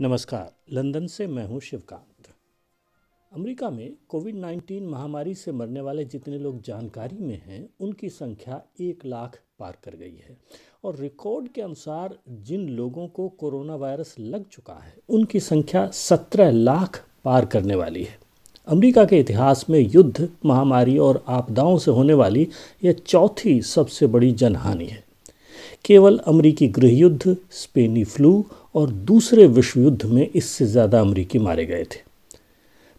नमस्कार लंदन से मैं हूं शिवकांत अमेरिका में कोविड 19 महामारी से मरने वाले जितने लोग जानकारी में हैं उनकी संख्या एक लाख पार कर गई है और रिकॉर्ड के अनुसार जिन लोगों को कोरोना वायरस लग चुका है उनकी संख्या सत्रह लाख पार करने वाली है अमेरिका के इतिहास में युद्ध महामारी और आपदाओं से होने वाली यह चौथी सबसे बड़ी जनहानि है केवल अमरीकी गृह युद्ध स्पेनी फ्लू और दूसरे विश्व युद्ध में इससे ज़्यादा अमरीकी मारे गए थे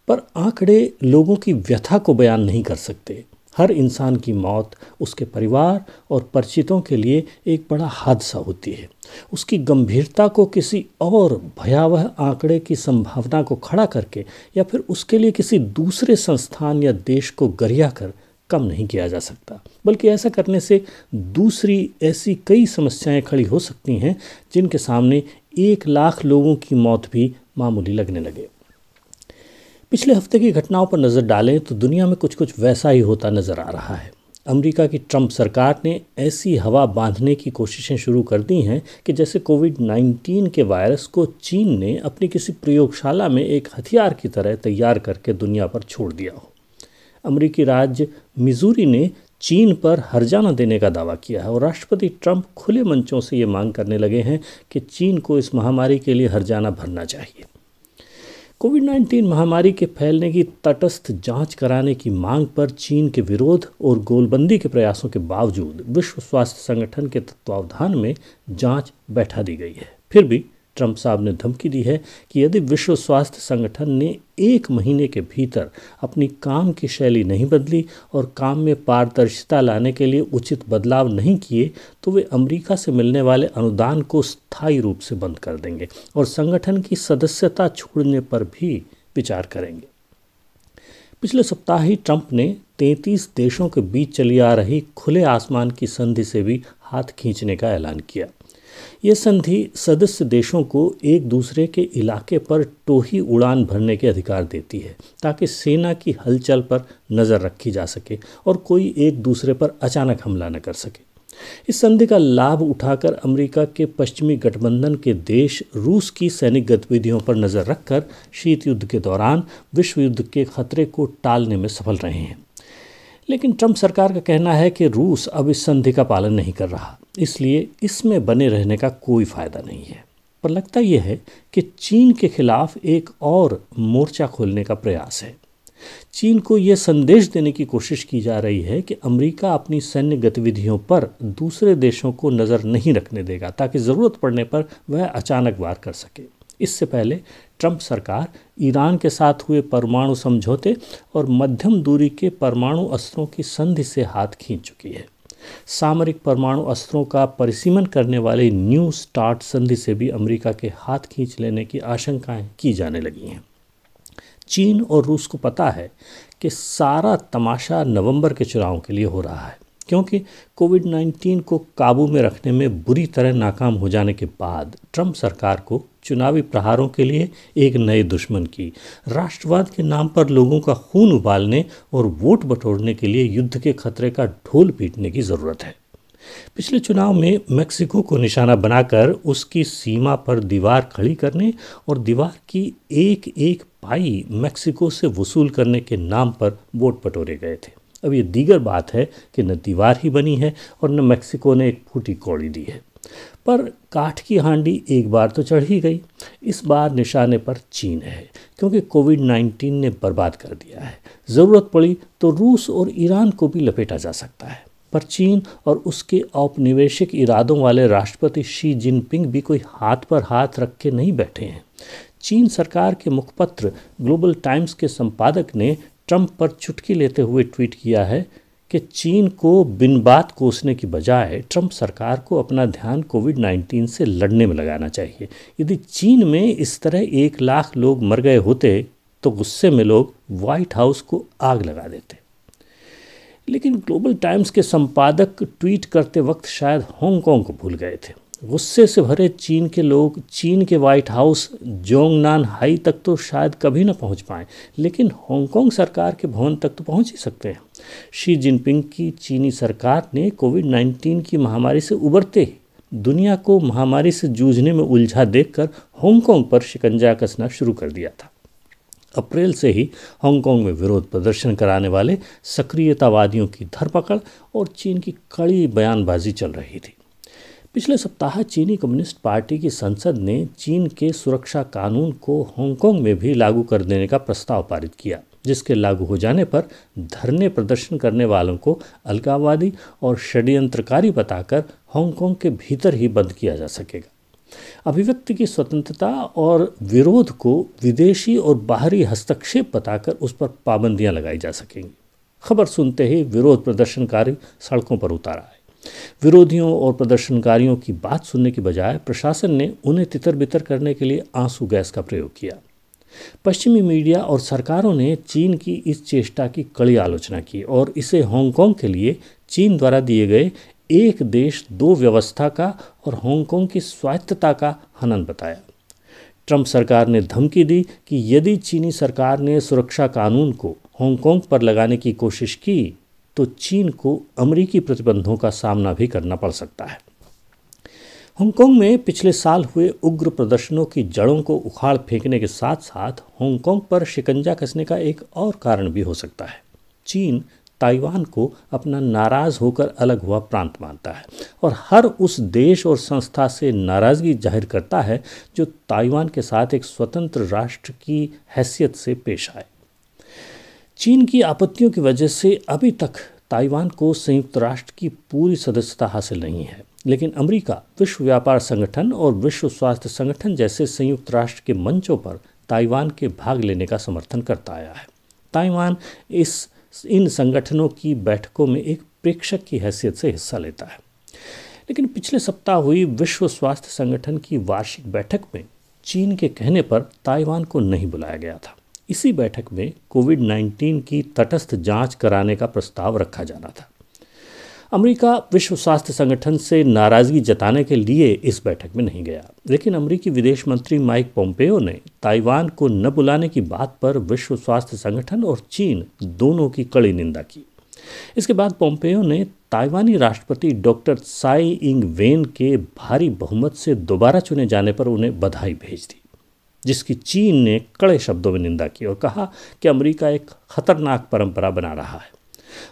पर आंकड़े लोगों की व्यथा को बयान नहीं कर सकते हर इंसान की मौत उसके परिवार और परिचितों के लिए एक बड़ा हादसा होती है उसकी गंभीरता को किसी और भयावह आंकड़े की संभावना को खड़ा करके या फिर उसके लिए किसी दूसरे संस्थान या देश को गरिया कर कम नहीं किया जा सकता बल्कि ऐसा करने से दूसरी ऐसी कई समस्याएं खड़ी हो सकती हैं जिनके सामने एक लाख लोगों की मौत भी मामूली लगने लगे पिछले हफ्ते की घटनाओं पर नज़र डालें तो दुनिया में कुछ कुछ वैसा ही होता नज़र आ रहा है अमेरिका की ट्रंप सरकार ने ऐसी हवा बांधने की कोशिशें शुरू कर दी हैं कि जैसे कोविड 19 के वायरस को चीन ने अपनी किसी प्रयोगशाला में एक हथियार की तरह तैयार करके दुनिया पर छोड़ दिया हो अमरीकी राज्य मिजूरी ने चीन पर हर्जाना देने का दावा किया है और राष्ट्रपति ट्रंप खुले मंचों से ये मांग करने लगे हैं कि चीन को इस महामारी के लिए हर्जाना भरना चाहिए कोविड 19 महामारी के फैलने की तटस्थ जांच कराने की मांग पर चीन के विरोध और गोलबंदी के प्रयासों के बावजूद विश्व स्वास्थ्य संगठन के तत्वावधान में जांच बैठा दी गई है फिर भी ट्रंप साहब ने धमकी दी है कि यदि विश्व स्वास्थ्य संगठन ने एक महीने के भीतर अपनी काम की शैली नहीं बदली और काम में पारदर्शिता लाने के लिए उचित बदलाव नहीं किए तो वे अमेरिका से मिलने वाले अनुदान को स्थायी रूप से बंद कर देंगे और संगठन की सदस्यता छोड़ने पर भी विचार करेंगे पिछले सप्ताह ही ट्रंप ने 33 देशों के बीच चली आ रही खुले आसमान की संधि से भी हाथ खींचने का ऐलान किया ये संधि सदस्य देशों को एक दूसरे के इलाके पर टोही उड़ान भरने के अधिकार देती है ताकि सेना की हलचल पर नज़र रखी जा सके और कोई एक दूसरे पर अचानक हमला न कर सके इस संधि का लाभ उठाकर अमेरिका के पश्चिमी गठबंधन के देश रूस की सैनिक गतिविधियों पर नज़र रखकर शीत युद्ध के दौरान विश्व युद्ध के खतरे को टालने में सफल रहे हैं लेकिन ट्रंप सरकार का कहना है कि रूस अब इस संधि का पालन नहीं कर रहा इसलिए इसमें बने रहने का कोई फ़ायदा नहीं है पर लगता यह है कि चीन के खिलाफ एक और मोर्चा खोलने का प्रयास है चीन को यह संदेश देने की कोशिश की जा रही है कि अमेरिका अपनी सैन्य गतिविधियों पर दूसरे देशों को नज़र नहीं रखने देगा ताकि ज़रूरत पड़ने पर वह अचानक वार कर सके इससे पहले ट्रंप सरकार ईरान के साथ हुए परमाणु समझौते और मध्यम दूरी के परमाणु अस्त्रों की संधि से हाथ खींच चुकी है सामरिक परमाणु अस्त्रों का परिसीमन करने वाली न्यू स्टार्ट संधि से भी अमेरिका के हाथ खींच लेने की आशंकाएं की जाने लगी हैं चीन और रूस को पता है कि सारा तमाशा नवंबर के चुनाव के लिए हो रहा है क्योंकि कोविड 19 को काबू में रखने में बुरी तरह नाकाम हो जाने के बाद ट्रंप सरकार को चुनावी प्रहारों के लिए एक नए दुश्मन की राष्ट्रवाद के नाम पर लोगों का खून उबालने और वोट बटोरने के लिए युद्ध के खतरे का ढोल पीटने की ज़रूरत है पिछले चुनाव में मेक्सिको को निशाना बनाकर उसकी सीमा पर दीवार खड़ी करने और दीवार की एक एक पाई मेक्सिको से वसूल करने के नाम पर वोट बटोरे गए थे अब ये दीगर बात है कि न दीवार ही बनी है और न मेक्सिको ने एक फूटी कौड़ी दी है पर काठ की हांडी एक बार तो चढ़ ही गई इस बार निशाने पर चीन है क्योंकि कोविड 19 ने बर्बाद कर दिया है ज़रूरत पड़ी तो रूस और ईरान को भी लपेटा जा सकता है पर चीन और उसके औपनिवेशिक इरादों वाले राष्ट्रपति शी जिनपिंग भी कोई हाथ पर हाथ रख के नहीं बैठे हैं चीन सरकार के मुखपत्र ग्लोबल टाइम्स के संपादक ने ट्रंप पर चुटकी लेते हुए ट्वीट किया है कि चीन को बिन बात कोसने की बजाय ट्रंप सरकार को अपना ध्यान कोविड 19 से लड़ने में लगाना चाहिए यदि चीन में इस तरह एक लाख लोग मर गए होते तो गुस्से में लोग व्हाइट हाउस को आग लगा देते लेकिन ग्लोबल टाइम्स के संपादक ट्वीट करते वक्त शायद हांगकांग को भूल गए थे गुस्से से भरे चीन के लोग चीन के व्हाइट हाउस जोंगनान हाई तक तो शायद कभी ना पहुंच पाए लेकिन हांगकांग सरकार के भवन तक तो पहुंच ही सकते हैं शी जिनपिंग की चीनी सरकार ने कोविड 19 की महामारी से उबरते ही दुनिया को महामारी से जूझने में उलझा देखकर हांगकांग पर शिकंजा कसना शुरू कर दिया था अप्रैल से ही हांगकांग में विरोध प्रदर्शन कराने वाले सक्रियतावादियों की धरपकड़ और चीन की कड़ी बयानबाजी चल रही थी पिछले सप्ताह चीनी कम्युनिस्ट पार्टी की संसद ने चीन के सुरक्षा कानून को हांगकांग में भी लागू कर देने का प्रस्ताव पारित किया जिसके लागू हो जाने पर धरने प्रदर्शन करने वालों को अलगावादी और षड्यंत्रकारी बताकर हांगकांग के भीतर ही बंद किया जा सकेगा अभिव्यक्ति की स्वतंत्रता और विरोध को विदेशी और बाहरी हस्तक्षेप बताकर उस पर पाबंदियां लगाई जा सकेंगी खबर सुनते ही विरोध प्रदर्शनकारी सड़कों पर उतारा है विरोधियों और प्रदर्शनकारियों की बात सुनने के बजाय प्रशासन ने उन्हें तितर बितर करने के लिए आंसू गैस का प्रयोग किया पश्चिमी मीडिया और सरकारों ने चीन की इस चेष्टा की कड़ी आलोचना की और इसे हांगकांग के लिए चीन द्वारा दिए गए एक देश दो व्यवस्था का और हांगकांग की स्वायत्तता का हनन बताया ट्रंप सरकार ने धमकी दी कि यदि चीनी सरकार ने सुरक्षा कानून को हांगकांग पर लगाने की कोशिश की तो चीन को अमरीकी प्रतिबंधों का सामना भी करना पड़ सकता है हांगकांग में पिछले साल हुए उग्र प्रदर्शनों की जड़ों को उखाड़ फेंकने के साथ साथ हांगकांग पर शिकंजा कसने का एक और कारण भी हो सकता है चीन ताइवान को अपना नाराज़ होकर अलग हुआ प्रांत मानता है और हर उस देश और संस्था से नाराज़गी जाहिर करता है जो ताइवान के साथ एक स्वतंत्र राष्ट्र की हैसियत से पेश आए चीन की आपत्तियों की वजह से अभी तक ताइवान को संयुक्त राष्ट्र की पूरी सदस्यता हासिल नहीं है लेकिन अमेरिका विश्व व्यापार संगठन और विश्व स्वास्थ्य संगठन जैसे संयुक्त राष्ट्र के मंचों पर ताइवान के भाग लेने का समर्थन करता आया है ताइवान इस इन संगठनों की बैठकों में एक प्रेक्षक की हैसियत से हिस्सा लेता है लेकिन पिछले सप्ताह हुई विश्व स्वास्थ्य संगठन की वार्षिक बैठक में चीन के कहने पर ताइवान को नहीं बुलाया गया था इसी बैठक में कोविड 19 की तटस्थ जांच कराने का प्रस्ताव रखा जाना था अमेरिका विश्व स्वास्थ्य संगठन से नाराज़गी जताने के लिए इस बैठक में नहीं गया लेकिन अमेरिकी विदेश मंत्री माइक पोम्पेयो ने ताइवान को न बुलाने की बात पर विश्व स्वास्थ्य संगठन और चीन दोनों की कड़ी निंदा की इसके बाद पोम्पेयो ने ताइवानी राष्ट्रपति डॉक्टर साई इंग वेन के भारी बहुमत से दोबारा चुने जाने पर उन्हें बधाई भेज दी जिसकी चीन ने कड़े शब्दों में निंदा की और कहा कि अमेरिका एक खतरनाक परंपरा बना रहा है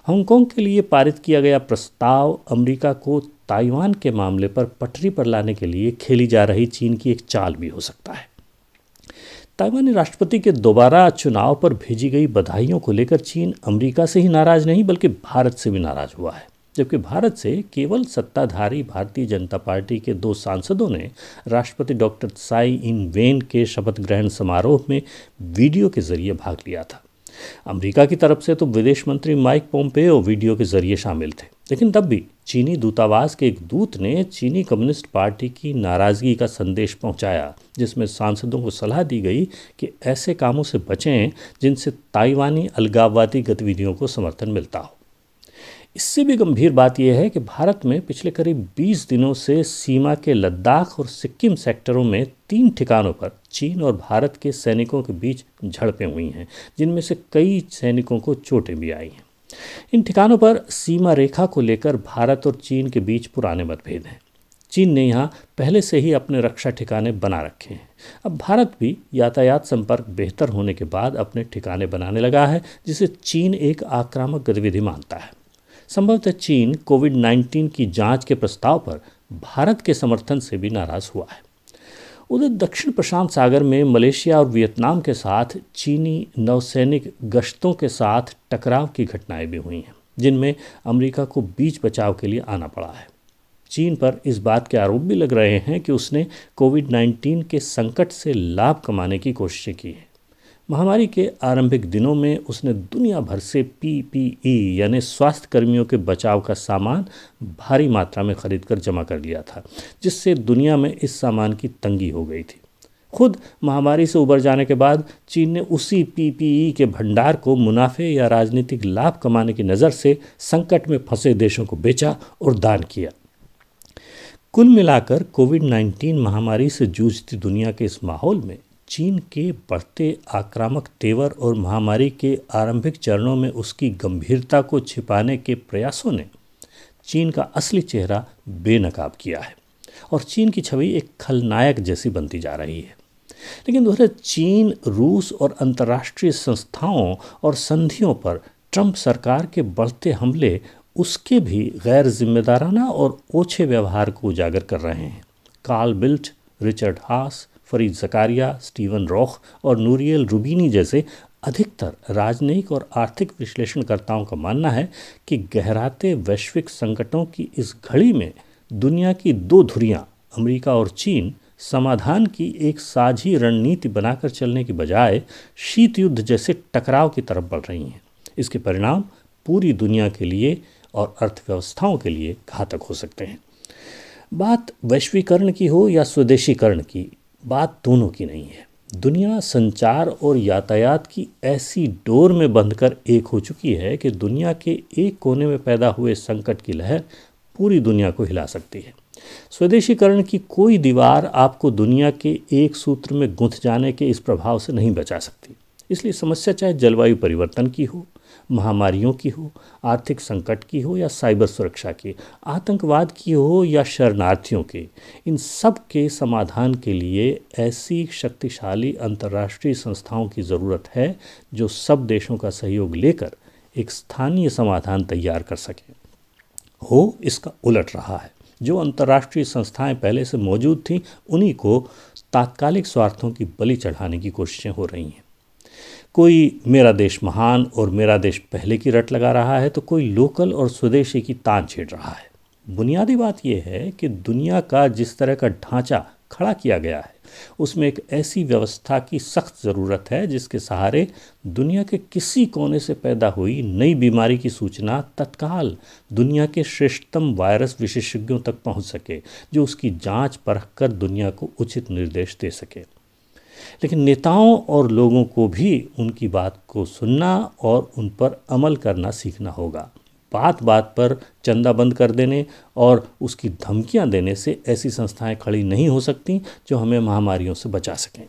हांगकांग के लिए पारित किया गया प्रस्ताव अमेरिका को ताइवान के मामले पर पटरी पर लाने के लिए खेली जा रही चीन की एक चाल भी हो सकता है ताइवानी राष्ट्रपति के दोबारा चुनाव पर भेजी गई बधाइयों को लेकर चीन अमेरिका से ही नाराज नहीं बल्कि भारत से भी नाराज हुआ है जबकि भारत से केवल सत्ताधारी भारतीय जनता पार्टी के दो सांसदों ने राष्ट्रपति डॉक्टर साई इन वेन के शपथ ग्रहण समारोह में वीडियो के जरिए भाग लिया था अमेरिका की तरफ से तो विदेश मंत्री माइक पोम्पेओ वीडियो के जरिए शामिल थे लेकिन तब भी चीनी दूतावास के एक दूत ने चीनी कम्युनिस्ट पार्टी की नाराज़गी का संदेश पहुंचाया जिसमें सांसदों को सलाह दी गई कि ऐसे कामों से बचें जिनसे ताइवानी अलगाववादी गतिविधियों को समर्थन मिलता हो इससे भी गंभीर बात यह है कि भारत में पिछले करीब 20 दिनों से सीमा के लद्दाख और सिक्किम सेक्टरों में तीन ठिकानों पर चीन और भारत के सैनिकों के बीच झड़पें हुई हैं जिनमें से कई सैनिकों को चोटें भी आई हैं इन ठिकानों पर सीमा रेखा को लेकर भारत और चीन के बीच पुराने मतभेद हैं चीन ने यहाँ पहले से ही अपने रक्षा ठिकाने बना रखे हैं अब भारत भी यातायात संपर्क बेहतर होने के बाद अपने ठिकाने बनाने लगा है जिसे चीन एक आक्रामक गतिविधि मानता है संभवतः चीन कोविड 19 की जांच के प्रस्ताव पर भारत के समर्थन से भी नाराज हुआ है उधर दक्षिण प्रशांत सागर में मलेशिया और वियतनाम के साथ चीनी नौसैनिक गश्तों के साथ टकराव की घटनाएं भी हुई हैं जिनमें अमेरिका को बीच बचाव के लिए आना पड़ा है चीन पर इस बात के आरोप भी लग रहे हैं कि उसने कोविड 19 के संकट से लाभ कमाने की कोशिशें की हैं महामारी के आरंभिक दिनों में उसने दुनिया भर से पीपीई यानी स्वास्थ्य कर्मियों के बचाव का सामान भारी मात्रा में खरीद कर जमा कर लिया था जिससे दुनिया में इस सामान की तंगी हो गई थी खुद महामारी से उबर जाने के बाद चीन ने उसी पीपीई के भंडार को मुनाफे या राजनीतिक लाभ कमाने की नज़र से संकट में फंसे देशों को बेचा और दान किया कुल मिलाकर कोविड 19 महामारी से जूझती दुनिया के इस माहौल में चीन के बढ़ते आक्रामक तेवर और महामारी के आरंभिक चरणों में उसकी गंभीरता को छिपाने के प्रयासों ने चीन का असली चेहरा बेनकाब किया है और चीन की छवि एक खलनायक जैसी बनती जा रही है लेकिन दोहरे चीन रूस और अंतर्राष्ट्रीय संस्थाओं और संधियों पर ट्रंप सरकार के बढ़ते हमले उसके भी गैर जिम्मेदाराना और ओछे व्यवहार को उजागर कर रहे हैं कार्ल बिल्ट रिचर्ड हास फरीद जकारिया स्टीवन रॉख और नूरियल रूबीनी जैसे अधिकतर राजनयिक और आर्थिक विश्लेषणकर्ताओं का मानना है कि गहराते वैश्विक संकटों की इस घड़ी में दुनिया की दो धुरियां अमेरिका और चीन समाधान की एक साझी रणनीति बनाकर चलने की बजाय शीत युद्ध जैसे टकराव की तरफ बढ़ रही हैं इसके परिणाम पूरी दुनिया के लिए और अर्थव्यवस्थाओं के लिए घातक हो सकते हैं बात वैश्वीकरण की हो या स्वदेशीकरण की बात दोनों की नहीं है दुनिया संचार और यातायात की ऐसी डोर में बंधकर एक हो चुकी है कि दुनिया के एक कोने में पैदा हुए संकट की लहर पूरी दुनिया को हिला सकती है स्वदेशीकरण की कोई दीवार आपको दुनिया के एक सूत्र में गुंथ जाने के इस प्रभाव से नहीं बचा सकती इसलिए समस्या चाहे जलवायु परिवर्तन की हो महामारियों की हो आर्थिक संकट की हो या साइबर सुरक्षा की आतंकवाद की हो या शरणार्थियों के इन सब के समाधान के लिए ऐसी शक्तिशाली अंतर्राष्ट्रीय संस्थाओं की ज़रूरत है जो सब देशों का सहयोग लेकर एक स्थानीय समाधान तैयार कर सकें हो इसका उलट रहा है जो अंतर्राष्ट्रीय संस्थाएं पहले से मौजूद थीं उन्हीं को तात्कालिक स्वार्थों की बलि चढ़ाने की कोशिशें हो रही हैं कोई मेरा देश महान और मेरा देश पहले की रट लगा रहा है तो कोई लोकल और स्वदेशी की तान छेड़ रहा है बुनियादी बात यह है कि दुनिया का जिस तरह का ढांचा खड़ा किया गया है उसमें एक ऐसी व्यवस्था की सख्त ज़रूरत है जिसके सहारे दुनिया के किसी कोने से पैदा हुई नई बीमारी की सूचना तत्काल दुनिया के श्रेष्ठतम वायरस विशेषज्ञों तक पहुंच सके जो उसकी जांच परख कर दुनिया को उचित निर्देश दे सके लेकिन नेताओं और लोगों को भी उनकी बात को सुनना और उन पर अमल करना सीखना होगा बात बात पर चंदा बंद कर देने और उसकी धमकियां देने से ऐसी संस्थाएं खड़ी नहीं हो सकती जो हमें महामारियों से बचा सकें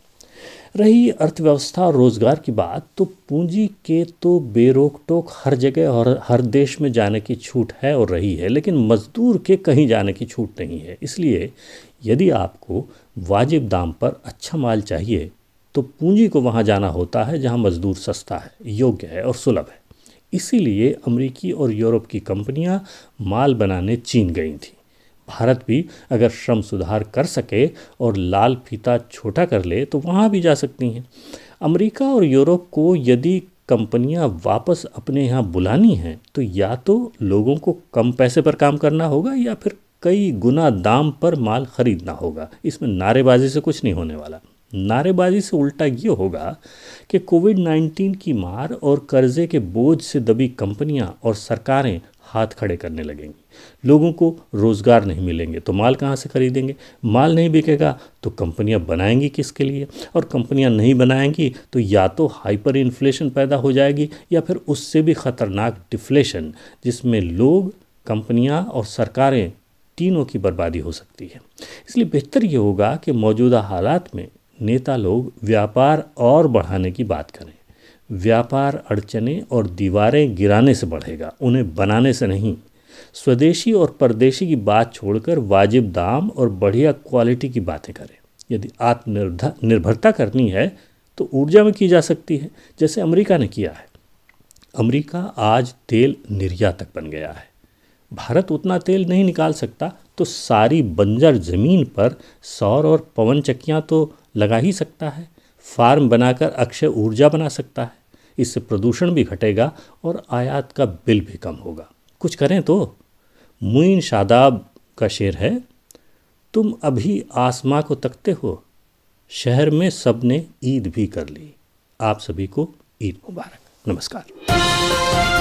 रही अर्थव्यवस्था और रोज़गार की बात तो पूंजी के तो बेरोक टोक हर जगह और हर देश में जाने की छूट है और रही है लेकिन मज़दूर के कहीं जाने की छूट नहीं है इसलिए यदि आपको वाजिब दाम पर अच्छा माल चाहिए तो पूंजी को वहाँ जाना होता है जहाँ मज़दूर सस्ता है योग्य है और सुलभ है इसीलिए अमरीकी और यूरोप की कंपनियाँ माल बनाने चीन गई थी भारत भी अगर श्रम सुधार कर सके और लाल फीता छोटा कर ले तो वहाँ भी जा सकती हैं अमेरिका और यूरोप को यदि कंपनियां वापस अपने यहाँ बुलानी हैं तो या तो लोगों को कम पैसे पर काम करना होगा या फिर कई गुना दाम पर माल खरीदना होगा इसमें नारेबाजी से कुछ नहीं होने वाला नारेबाजी से उल्टा ये होगा कि कोविड 19 की मार और कर्जे के बोझ से दबी कंपनियां और सरकारें हाथ खड़े करने लगेंगी लोगों को रोज़गार नहीं मिलेंगे तो माल कहाँ से खरीदेंगे माल नहीं बिकेगा तो कंपनियां बनाएंगी किसके लिए और कंपनियां नहीं बनाएंगी तो या तो हाइपर इन्फ्लेशन पैदा हो जाएगी या फिर उससे भी ख़तरनाक डिफ्लेशन जिसमें लोग कंपनियां और सरकारें तीनों की बर्बादी हो सकती है इसलिए बेहतर ये होगा कि मौजूदा हालात में नेता लोग व्यापार और बढ़ाने की बात करें व्यापार अड़चने और दीवारें गिराने से बढ़ेगा उन्हें बनाने से नहीं स्वदेशी और परदेशी की बात छोड़कर वाजिब दाम और बढ़िया क्वालिटी की बातें करें यदि आत्मनिर्भर निर्भरता करनी है तो ऊर्जा में की जा सकती है जैसे अमेरिका ने किया है अमेरिका आज तेल निर्यातक बन गया है भारत उतना तेल नहीं निकाल सकता तो सारी बंजर ज़मीन पर सौर और पवन चक्कियाँ तो लगा ही सकता है फार्म बनाकर अक्षय ऊर्जा बना सकता है इससे प्रदूषण भी घटेगा और आयात का बिल भी कम होगा कुछ करें तो मुइन शादाब का शेर है तुम अभी आसमां को तकते हो शहर में सब ने ईद भी कर ली आप सभी को ईद मुबारक नमस्कार